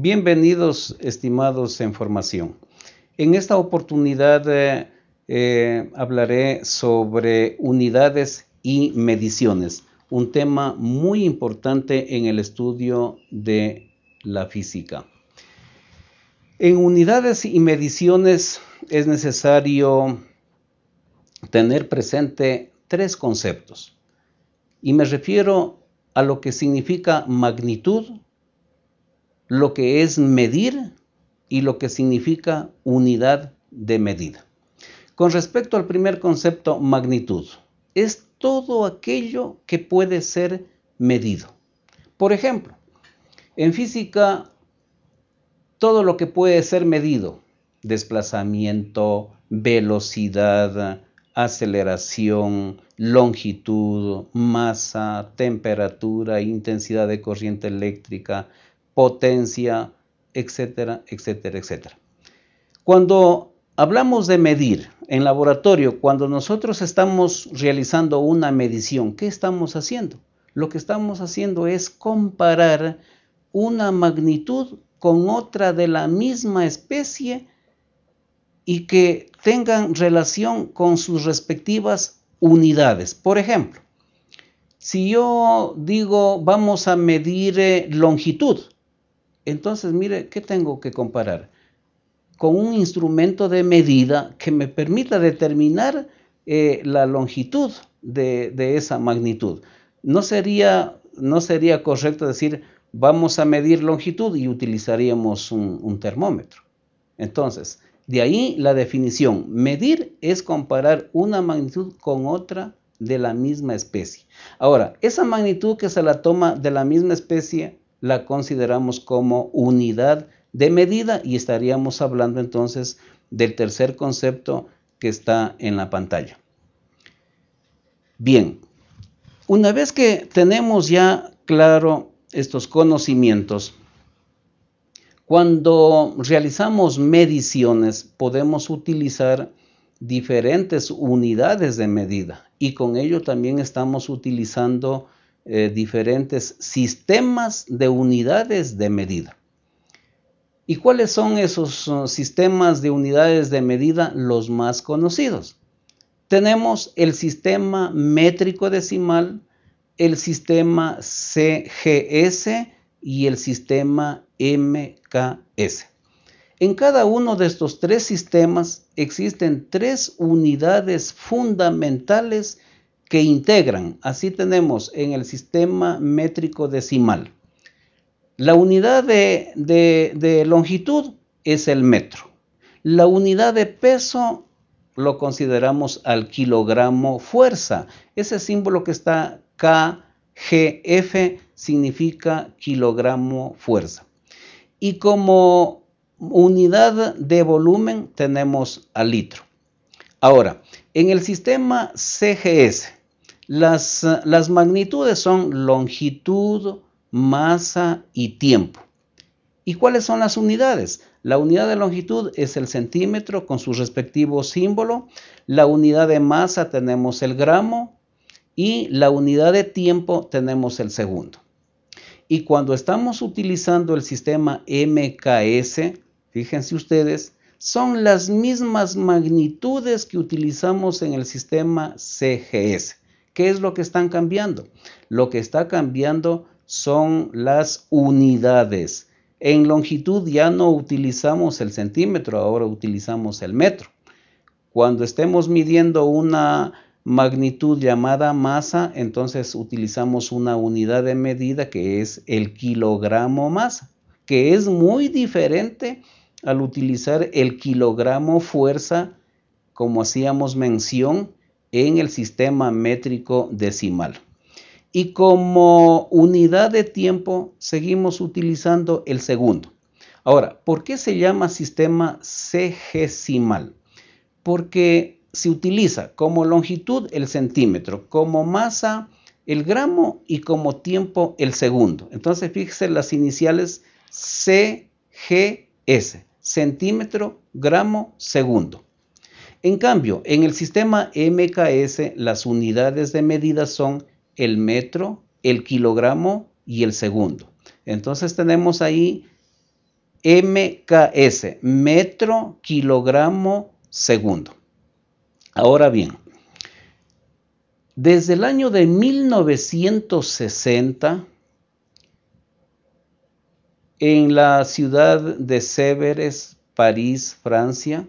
Bienvenidos, estimados en formación. En esta oportunidad eh, eh, hablaré sobre unidades y mediciones, un tema muy importante en el estudio de la física. En unidades y mediciones es necesario tener presente tres conceptos. Y me refiero a lo que significa magnitud, lo que es medir y lo que significa unidad de medida. Con respecto al primer concepto, magnitud, es todo aquello que puede ser medido. Por ejemplo, en física, todo lo que puede ser medido, desplazamiento, velocidad, aceleración, longitud, masa, temperatura, intensidad de corriente eléctrica, potencia, etcétera, etcétera, etcétera. Cuando hablamos de medir en laboratorio, cuando nosotros estamos realizando una medición, ¿qué estamos haciendo? Lo que estamos haciendo es comparar una magnitud con otra de la misma especie y que tengan relación con sus respectivas unidades. Por ejemplo, si yo digo vamos a medir eh, longitud, entonces, mire, ¿qué tengo que comparar? Con un instrumento de medida que me permita determinar eh, la longitud de, esa magnitud. No sería, no sería correcto decir, vamos a medir longitud y utilizaríamos un termómetro. Entonces, de ahí la definición. Medir es comparar una magnitud con otra de la misma especie. Ahora, esa magnitud que se la toma de la misma especie la consideramos como unidad de medida y estaríamos hablando entonces del tercer concepto que está en la pantalla. Bien, una vez que tenemos ya claro estos conocimientos, cuando realizamos mediciones podemos utilizar diferentes unidades de medida y con ello también estamos utilizando eh, diferentes sistemas de unidades de medida. ¿Y cuáles son esos uh, sistemas de unidades de medida los más conocidos? Tenemos el sistema métrico decimal, el sistema CGS y el sistema MKS. En cada uno de estos tres sistemas existen tres unidades fundamentales que integran. Así tenemos en el sistema métrico decimal. La unidad de, longitud es el metro. La unidad de peso lo consideramos al kilogramo fuerza. Ese símbolo que está KGF significa kilogramo fuerza. Y como unidad de volumen tenemos al litro. Ahora, en el sistema CGS, las, magnitudes son longitud, masa y tiempo. ¿Y cuáles son las unidades? La unidad de longitud es el centímetro con su respectivo símbolo. La unidad de masa tenemos el gramo y la unidad de tiempo tenemos el segundo. Y cuando estamos utilizando el sistema MKS, fíjense ustedes, son las mismas magnitudes que utilizamos en el sistema CGS. ¿Qué es lo que están cambiando? Lo que está cambiando son las unidades. En longitud ya no utilizamos el centímetro, ahora utilizamos el metro. Cuando estemos midiendo una magnitud llamada masa, entonces utilizamos una unidad de medida que es el kilogramo masa, que es muy diferente al utilizar el kilogramo fuerza, como hacíamos mención en el sistema métrico decimal. Y como unidad de tiempo seguimos utilizando el segundo. Ahora, ¿por qué se llama sistema CGSimal Porque se utiliza como longitud el centímetro, como masa el gramo y como tiempo el segundo. Entonces, fíjese las iniciales CGS, centímetro, gramo, segundo. En cambio, en el sistema MKS las unidades de medida son el metro, el kilogramo y el segundo. Entonces tenemos ahí MKS, metro, kilogramo, segundo. Ahora bien, desde el año de 1960, en la ciudad de Séveres, París, Francia,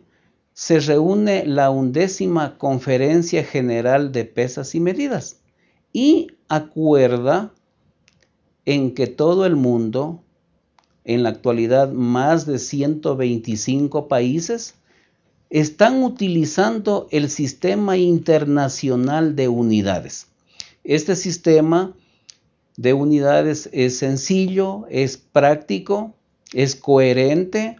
se reúne la undécima Conferencia General de Pesas y Medidas y acuerda en que todo el mundo, en la actualidad más de 125 países, están utilizando el sistema internacional de unidades. Este sistema de unidades es sencillo, es práctico, es coherente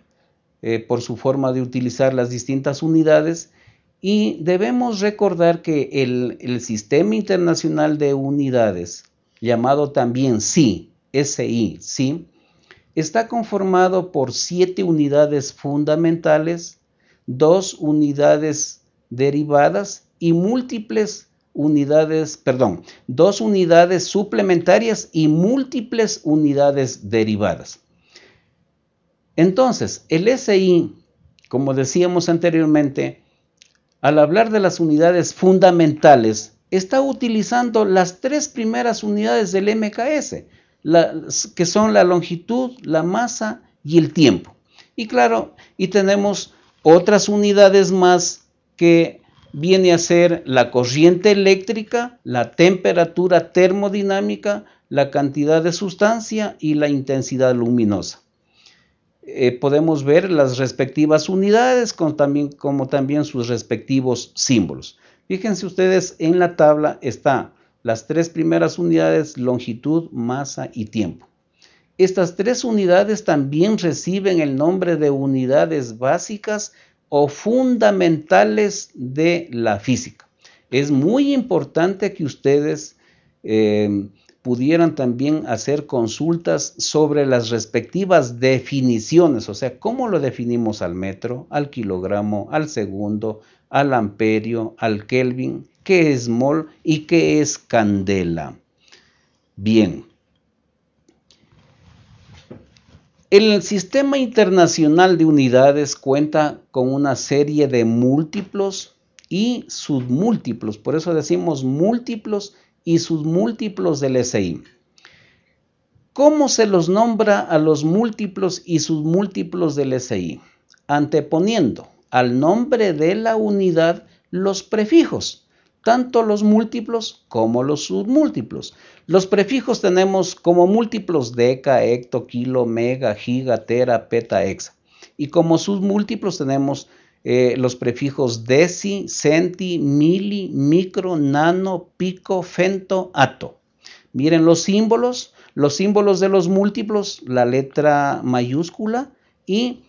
eh, por su forma de utilizar las distintas unidades. Y debemos recordar que el, el Sistema Internacional de Unidades, llamado también SI, SI, SI, está conformado por siete unidades fundamentales, dos unidades derivadas y múltiples unidades, perdón, dos unidades suplementarias y múltiples unidades derivadas. Entonces, el SI, como decíamos anteriormente, al hablar de las unidades fundamentales, está utilizando las tres primeras unidades del MKS, que son la longitud, la masa y el tiempo. Y claro, y tenemos otras unidades más que viene a ser la corriente eléctrica, la temperatura termodinámica, la cantidad de sustancia y la intensidad luminosa. Eh, podemos ver las respectivas unidades con también, como también sus respectivos símbolos. Fíjense ustedes, en la tabla está las tres primeras unidades, longitud, masa y tiempo. Estas tres unidades también reciben el nombre de unidades básicas o fundamentales de la física. Es muy importante que ustedes eh, pudieran también hacer consultas sobre las respectivas definiciones, o sea, cómo lo definimos al metro, al kilogramo, al segundo, al amperio, al Kelvin, qué es mol y qué es candela. Bien. El sistema internacional de unidades cuenta con una serie de múltiplos y submúltiplos, por eso decimos múltiplos y sus múltiplos del SI. ¿Cómo se los nombra a los múltiplos y sus múltiplos del SI? Anteponiendo al nombre de la unidad los prefijos, tanto los múltiplos como los submúltiplos. Los prefijos tenemos como múltiplos deca, hecto, kilo, mega, giga, tera, peta, hexa. Y como submúltiplos tenemos eh, los prefijos deci, centi, mili, micro, nano, pico, fento, ato. Miren los símbolos, los símbolos de los múltiplos, la letra mayúscula y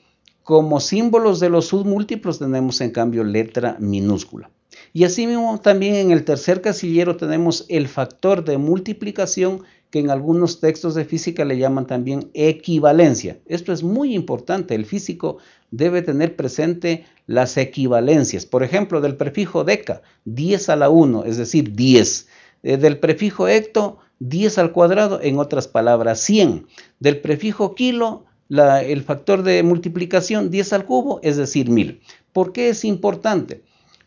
como símbolos de los submúltiplos tenemos en cambio letra minúscula. Y asimismo también en el tercer casillero tenemos el factor de multiplicación que en algunos textos de física le llaman también equivalencia. Esto es muy importante, el físico debe tener presente las equivalencias. Por ejemplo, del prefijo deca, 10 a la 1, es decir, 10. Eh, del prefijo hecto, 10 al cuadrado, en otras palabras, 100. Del prefijo kilo, el factor de multiplicación, 10 al cubo, es decir, 1000. ¿Por qué es importante?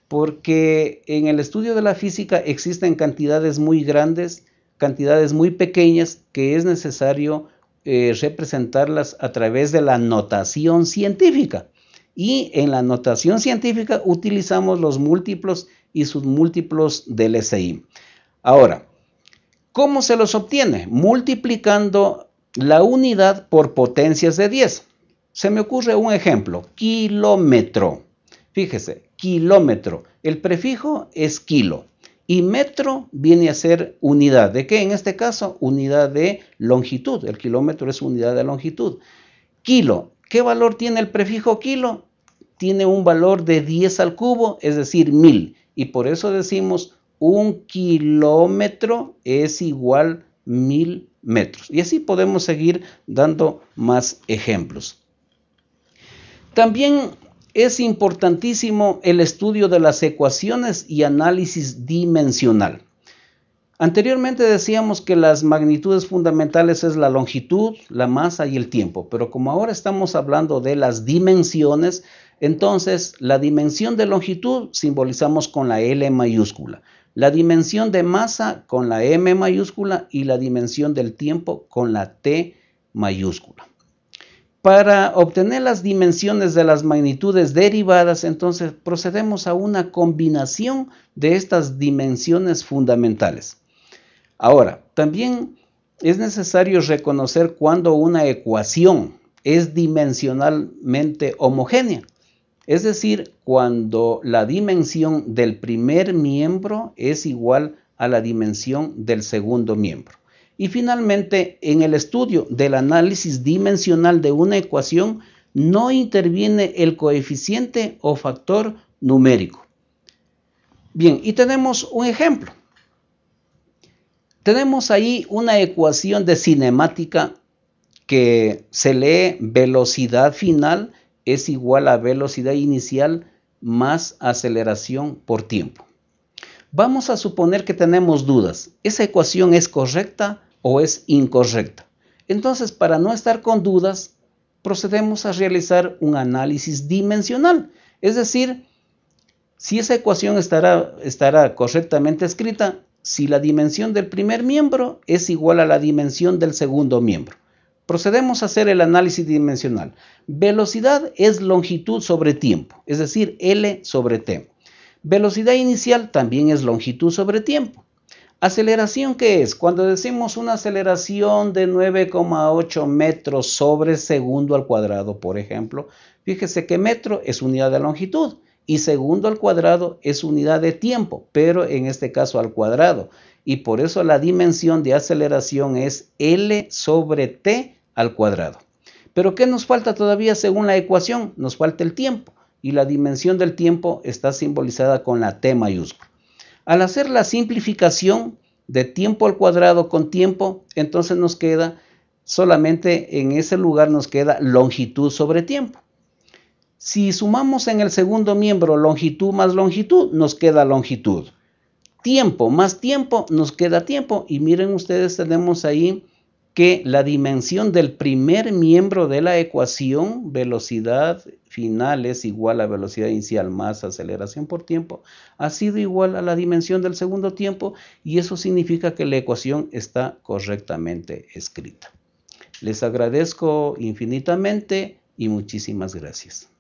Porque en el estudio de la física existen cantidades muy grandes cantidades muy pequeñas que es necesario eh, representarlas a través de la notación científica. Y en la notación científica utilizamos los múltiplos y submúltiplos múltiplos del SI. Ahora, ¿cómo se los obtiene? Multiplicando la unidad por potencias de 10. Se me ocurre un ejemplo, kilómetro. Fíjese, kilómetro. El prefijo es kilo y metro viene a ser unidad. ¿De qué? En este caso, unidad de longitud. El kilómetro es unidad de longitud. Kilo. ¿Qué valor tiene el prefijo kilo? Tiene un valor de 10 al cubo, es decir, 1000. Y por eso decimos un kilómetro es igual a 1000 metros. Y así podemos seguir dando más ejemplos. También es importantísimo el estudio de las ecuaciones y análisis dimensional. Anteriormente decíamos que las magnitudes fundamentales es la longitud, la masa y el tiempo, pero como ahora estamos hablando de las dimensiones, entonces la dimensión de longitud simbolizamos con la L mayúscula, la dimensión de masa con la M mayúscula y la dimensión del tiempo con la T mayúscula. Para obtener las dimensiones de las magnitudes derivadas, entonces procedemos a una combinación de estas dimensiones fundamentales. Ahora, también es necesario reconocer cuando una ecuación es dimensionalmente homogénea, es decir, cuando la dimensión del primer miembro es igual a la dimensión del segundo miembro. Y finalmente, en el estudio del análisis dimensional de una ecuación, no interviene el coeficiente o factor numérico. Bien, y tenemos un ejemplo. Tenemos ahí una ecuación de cinemática que se lee velocidad final es igual a velocidad inicial más aceleración por tiempo. Vamos a suponer que tenemos dudas. ¿Esa ecuación es correcta o es incorrecta. Entonces, para no estar con dudas, procedemos a realizar un análisis dimensional. Es decir, si esa ecuación estará, estará correctamente escrita, si la dimensión del primer miembro es igual a la dimensión del segundo miembro. Procedemos a hacer el análisis dimensional. Velocidad es longitud sobre tiempo, es decir, L sobre T. Velocidad inicial también es longitud sobre tiempo. ¿Aceleración qué es? Cuando decimos una aceleración de 9,8 metros sobre segundo al cuadrado, por ejemplo, fíjese que metro es unidad de longitud y segundo al cuadrado es unidad de tiempo, pero en este caso al cuadrado. Y por eso la dimensión de aceleración es L sobre T al cuadrado. Pero ¿qué nos falta todavía según la ecuación? Nos falta el tiempo y la dimensión del tiempo está simbolizada con la T mayúscula. Al hacer la simplificación de tiempo al cuadrado con tiempo, entonces nos queda solamente en ese lugar nos queda longitud sobre tiempo. Si sumamos en el segundo miembro longitud más longitud, nos queda longitud. Tiempo más tiempo, nos queda tiempo. Y miren ustedes, tenemos ahí que la dimensión del primer miembro de la ecuación, velocidad final es igual a velocidad inicial más aceleración por tiempo, ha sido igual a la dimensión del segundo tiempo y eso significa que la ecuación está correctamente escrita. Les agradezco infinitamente y muchísimas gracias.